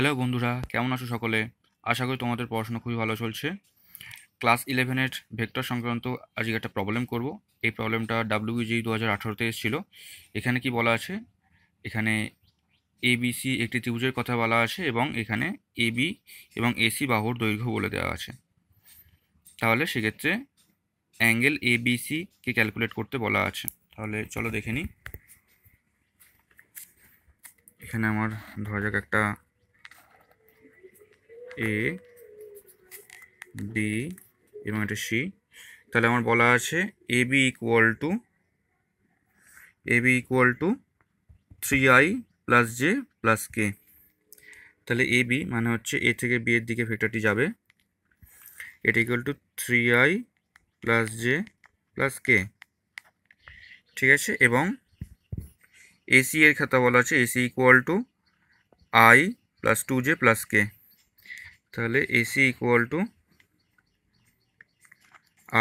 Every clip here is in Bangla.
হ্যালো বন্ধুরা কেমন আছো সকলে আশা করি তোমাদের পড়াশোনা খুবই ভালো চলছে ক্লাস ইলেভেনের ভেক্টর সংক্রান্ত আজকে একটা প্রবলেম করব এই প্রবলেমটা ডাব্লিউজি e দু হাজার আঠারোতে এসেছিল এখানে কি বলা আছে এখানে এবিসি একটি ত্রিভুজের কথা বলা আছে এবং এখানে এবি এবং এসি বাহুর দৈর্ঘ্য বলে দেওয়া আছে তাহলে সেক্ষেত্রে অ্যাঙ্গেল এবিসিকে ক্যালকুলেট করতে বলা আছে তাহলে চলো দেখে নিই এখানে আমার ধরা যাক একটা এ বি এবং এটা সি তাহলে আমার বলা আছে A B equal to A B equal to three I plus J plus K তাহলে এ বি মানে হচ্ছে এ থেকে বি এর দিকে ভেটারটি যাবে এটা equal to three I plus J plus K ঠিক আছে এবং এসি এর খাতা বলা আছে AC equal to I plus two J plus K তাহলে AC equal to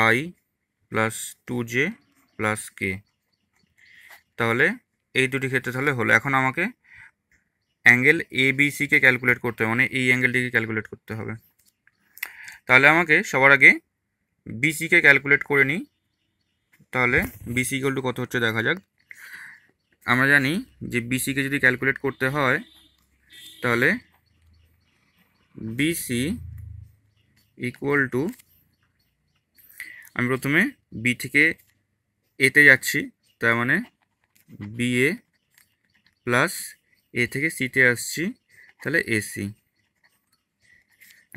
I plus two J plus K তাহলে এই দুটি ক্ষেত্রে তাহলে হলো এখন আমাকে অ্যাঙ্গেল এ বিসিকে ক্যালকুলেট করতে হবে মানে এই অ্যাঙ্গেলটিকে ক্যালকুলেট করতে হবে তাহলে আমাকে সবার আগে বিসিকে ক্যালকুলেট করে নিই তাহলে বিসি ইকুয়াল টু কত হচ্ছে দেখা যাক আমরা জানি যে বিসিকে যদি ক্যালকুলেট করতে হয় তাহলে বিসি ইকুয়াল টু আমি প্রথমে বি থেকে এতে যাচ্ছি তার মানে বিএ প্লাস এ থেকে সিতে আসছি তাহলে এসি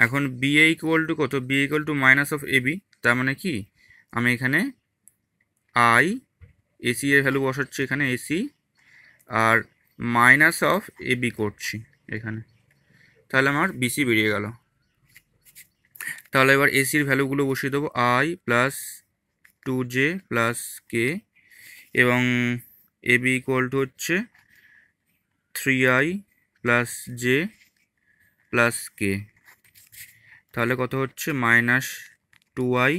এখন বিএ ইকুয়াল টু কত BA equal to minus of AB তার মানে কি আমি এখানে আই এসি এর ভ্যালু বসাচ্ছি এখানে এসি আর মাইনাস অফ এবি করছি এখানে তাহলে আমার বিসি বেরিয়ে গেল তাহলে এবার এসির ভ্যালুগুলো বসিয়ে দেবো I plus two J plus K এবং এ বি ইকুয়াল টু হচ্ছে three I plus J plus K তাহলে কত হচ্ছে মাইনাস টু আই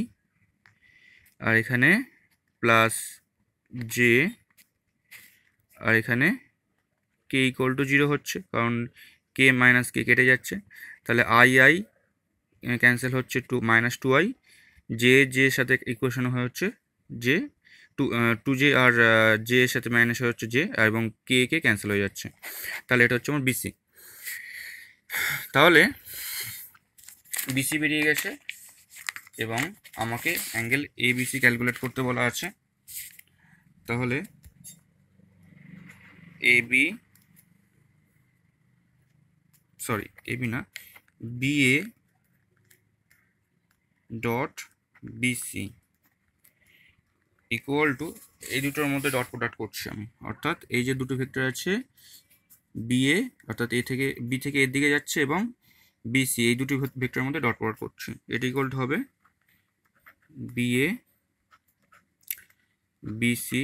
আর এখানে প্লাস জে আর এখানে কে ইকোয়াল টু জিরো হচ্ছে কারণ কে মাইনাস কে কেটে যাচ্ছে তাহলে আই আই ক্যান্সেল হচ্ছে two minus two I J J সাথে ইকুয়েশন হয়ে হচ্ছে জে টু টু জে আর জে এর সাথে মাইনাস হয়ে হচ্ছে জে এবং কে কে ক্যান্সেল হয়ে যাচ্ছে তাহলে এটা হচ্ছে আমার বিসি তাহলে বিসি বেরিয়ে গেছে এবং আমাকে অ্যাঙ্গেল এ বিসি ক্যালকুলেট করতে বলা আছে তাহলে এ বি সরি এবি না BA dot BC equal to এই দুটোর মধ্যে ডট প্রোডাক্ট করছি আমি অর্থাৎ এই যে দুটো ভেক্টর আছে বিএ অর্থাৎ এ থেকে বি থেকে এর দিকে যাচ্ছে এবং বিসি এই দুটি ভেক্টরের মধ্যে ডট প্রোডাক্ট করছি এটি ইকুয়াল টু হবে BA BC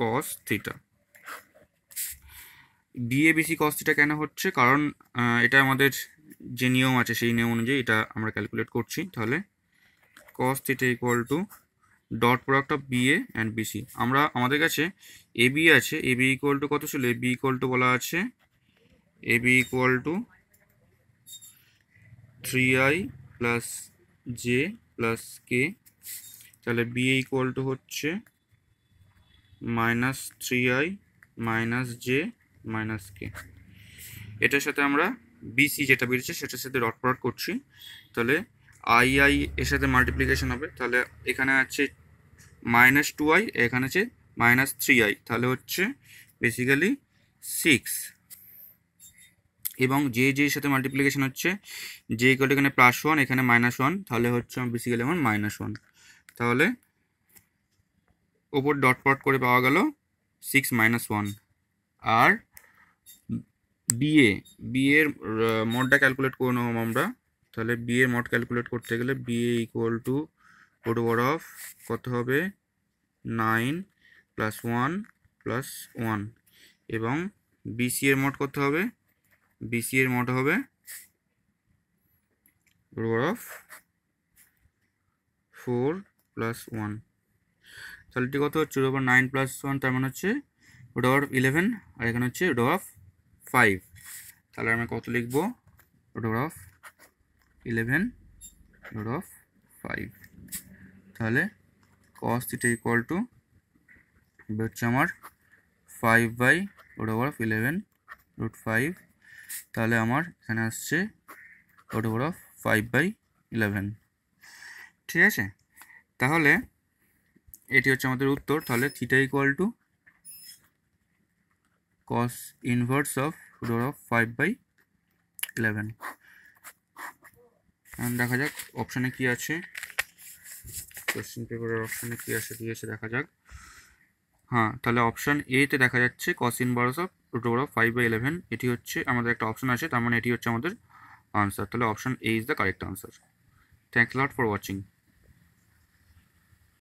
cos theta BA BC cos কেন হচ্ছে কারণ এটা আমাদের যে নিয়ম আছে সেই নিয়ম অনুযায়ী এটা আমরা ক্যালকুলেট করছি তাহলে cos theta equal to dot product of BA and BC আমরা আমাদের কাছে এ বি আছে এ বি ইকুয়াল টু কত ছিল এ বি ইকুয়াল টু বলা আছে A B equal to three I plus J plus K তাহলে বি ইকুয়াল টু হচ্ছে minus three I minus J minus K এটার সাথে আমরা বিসি যেটা বেরিয়েছে সেটার সাথে ডট প্রোডাক্ট করছি তাহলে আই আই এর সাথে মাল্টিপ্লিকেশন হবে তাহলে এখানে আছে মাইনাস টু আই এখানে আছে মাইনাস থ্রি আই তাহলে হচ্ছে বেসিক্যালি সিক্স এবং যে যে সাথে মাল্টিপ্লিকেশন হচ্ছে যে ইকুয়াল এখানে প্লাস ওয়ান এখানে মাইনাস ওয়ান তাহলে হচ্ছে আমার বেসিক্যালি আমার মাইনাস ওয়ান তাহলে ওপর ডট পট করে পাওয়া গেল সিক্স মাইনাস ওয়ান আর বিএ বিয়ের মডটা ক্যালকুলেট করে নেব আমরা তাহলে বিয়ের মড ক্যালকুলেট করতে গেলে BA equal to root over of কত হবে nine plus one plus one এবং বিসি এর মড কত হবে বিসি এর মড হবে root of four plus one তাহলে এটি কত হচ্ছে রুট নাইন প্লাস ওয়ান তার মানে হচ্ছে রুট ওভার ইলেভেন আর এখানে হচ্ছে রুট অফ ফাইভ তাহলে আমি কত লিখব root of eleven root of five তাহলে কস থিটা ইকুয়াল টু হচ্ছে আমার five by root of eleven root five তাহলে আমার এখানে আসছে root of five by eleven ঠিক আছে তাহলে এটি হচ্ছে আমাদের উত্তর তাহলে theta equal to cos inverse of root of 5 by 11 দেখা যাক অপশানে কি আছে কোশ্চেন পেপারের অপশানে কি আছে দিয়েছে দেখা যাক হ্যাঁ তাহলে অপশান এতে দেখা যাচ্ছে cos inverse of root over five by eleven এটি হচ্ছে আমাদের একটা অপশান আছে তার মানে এটি হচ্ছে আমাদের আনসার তাহলে option A is the correct answer thank lot for watching